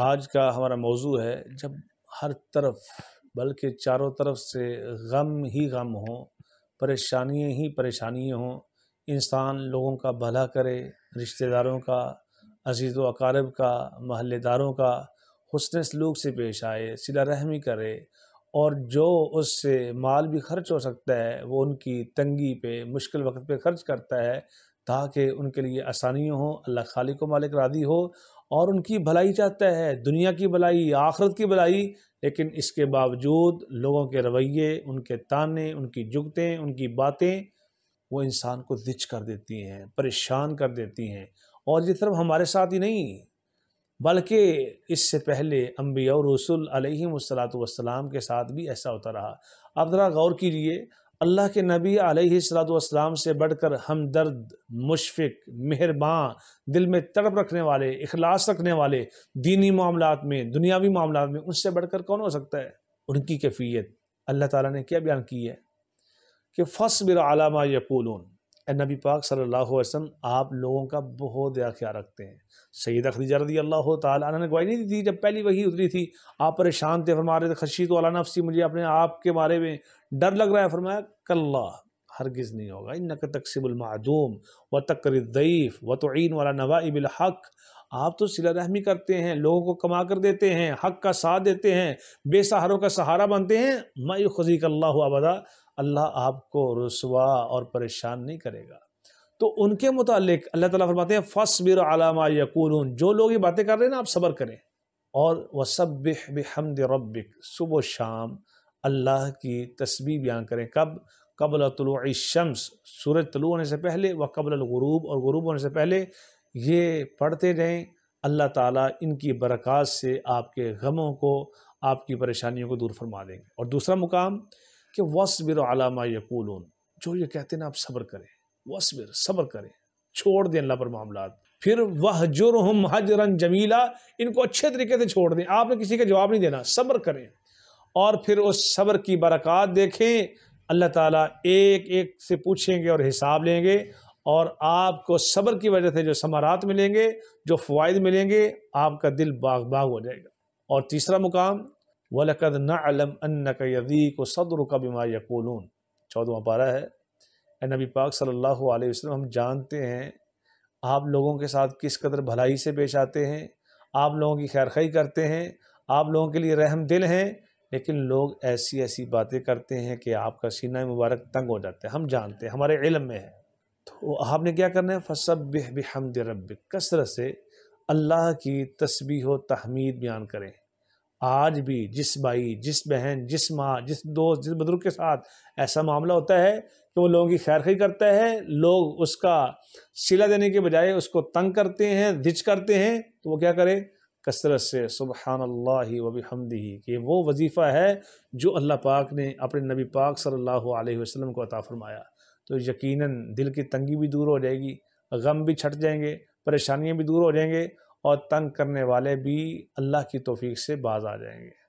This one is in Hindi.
आज का हमारा मौजू है जब हर तरफ बल्कि चारों तरफ से गम ही गम हो परेशानियाँ ही परेशानियाँ हों इंसान लोगों का भला करे रिश्तेदारों का अजीज़ अकारब का महल्लेदारों का हसन सलूक से पेश आए सिला रहमी करे और जो उससे माल भी खर्च हो सकता है वो उनकी तंगी पे मुश्किल वक्त पे खर्च करता है ताकि उनके लिए आसानियाँ हों अल्लाह खालिक मालिक रादी हो और उनकी भलाई चाहता है दुनिया की भलाई आखरत की भलाई लेकिन इसके बावजूद लोगों के रवैये उनके ताने उनकी जुगतें उनकी बातें वो इंसान को दिच कर देती हैं परेशान कर देती हैं और ये सिर्फ हमारे साथ ही नहीं बल्कि इससे पहले अम्बिया रसूल वसलाम के साथ भी ऐसा होता रहा अब ज़रा गौर कीजिए अल्लाह के नबी आलतम से बढ़कर हमदर्द मुशफिक मेहरबान दिल में तड़प रखने वाले अखलास रखने वाले दीनी मामला में दुनियावी मामला में उनसे बढ़कर कौन हो सकता है उनकी कैफियत अल्लाह ताला ने क्या बयान की है कि फसबिर आलामा यकूल नबी पाक सल्लल्लाहु अलैहि वसल्लम आप लोगों का बहुत ज़्यादा ख्याल रखते हैं सैद खदीजा रदी अल्लाह ताला ने गवाही नहीं दी थी जब पहली वही उतरी थी आप परेशान थे फरमा रहे थे खशी तो अला नफसी मुझे अपने आप के बारे में डर लग रहा है फरमाया कल्ला हरगिज़ नहीं होगा इन नक तकसीबुलमूम व तकर व तोन वाला नवाइबिल हक़ आप तो सिला रहमी करते हैं लोगों को कमा कर देते हैं हक का साथ देते हैं बेसहारों का सहारा बनते हैं मई खजीक अल्लाह अबदा अल्लाह आपको रसवा और परेशान नहीं करेगा तो उनके मुतालिक अल्लाह ताला फरमाते हैं फसबिर आलामा यकून जो लोग ये बातें कर रहे हैं ना आप सब्र करें और वसब हमद रबिक सुबह शाम अल्लाह की तस्वीर बयान करें कब कबल शम्स सूरज तलु होने से पहले व कबल गुरूब और गुरूब होने से पहले ये पढ़ते रहें अल्लाह ताला इनकी बरक़ात से आपके गमों को आपकी परेशानियों को दूर फरमा देंगे और दूसरा मुकाम कि वसबिर आलामा यकूल जो ये कहते ना आप सब्र करें वसबिर सब्र करें छोड़ दें अल्लाह पर मामला फिर वह जुर हम हजरन जमीला इनको अच्छे तरीके से छोड़ दें आपने किसी का जवाब नहीं देना सब्र करें और फिर उस सब्र की बरक़ात देखें अल्लाह ताला एक एक से पूछेंगे और हिसाब लेंगे और आपको सब्र की वजह से जो समारात मिलेंगे जो फ़वाद मिलेंगे आपका दिल बाग बाग हो जाएगा और तीसरा मुकाम वलकद नलम अन्न का यदीक सदर का बीमा यकूलून चौदवा पारा है नबी पाक सल्लल्लाहु अलैहि वसल्लम हम जानते हैं आप लोगों के साथ किस कदर भलाई से पेश आते हैं आप लोगों की खैर खैरखई करते हैं आप लोगों के लिए रहम दिल हैं लेकिन लोग ऐसी ऐसी बातें करते हैं कि आपका सीना मुबारक तंग हो जाता है हम जानते हैं हमारे इलम में है तो आपने क्या करना है फसब हमद रब कसरत से अल्लाह की तस्बीह तहमीद बयान करें आज भी जिस भाई जिस बहन जिस माँ जिस दोस्त जिस बुजुर्ग के साथ ऐसा मामला होता है कि वो लोगों की खैर खी करता है लोग उसका सिला देने के बजाय उसको तंग करते हैं धिच करते हैं तो वो क्या करे कसरत से सुबहान अल्लाह वबी हमदी कि वो वजीफ़ा है जो अल्लाह पाक ने अपने नबी पाक सल्लल्लाहु अलैहि वसल्लम को अता फरमाया तो यकीनन दिल की तंगी भी दूर हो जाएगी गम भी छट जाएंगे परेशानियाँ भी दूर हो जाएंगे और तंग करने वाले भी अल्लाह की तोफ़ी से बाज आ जाएंगे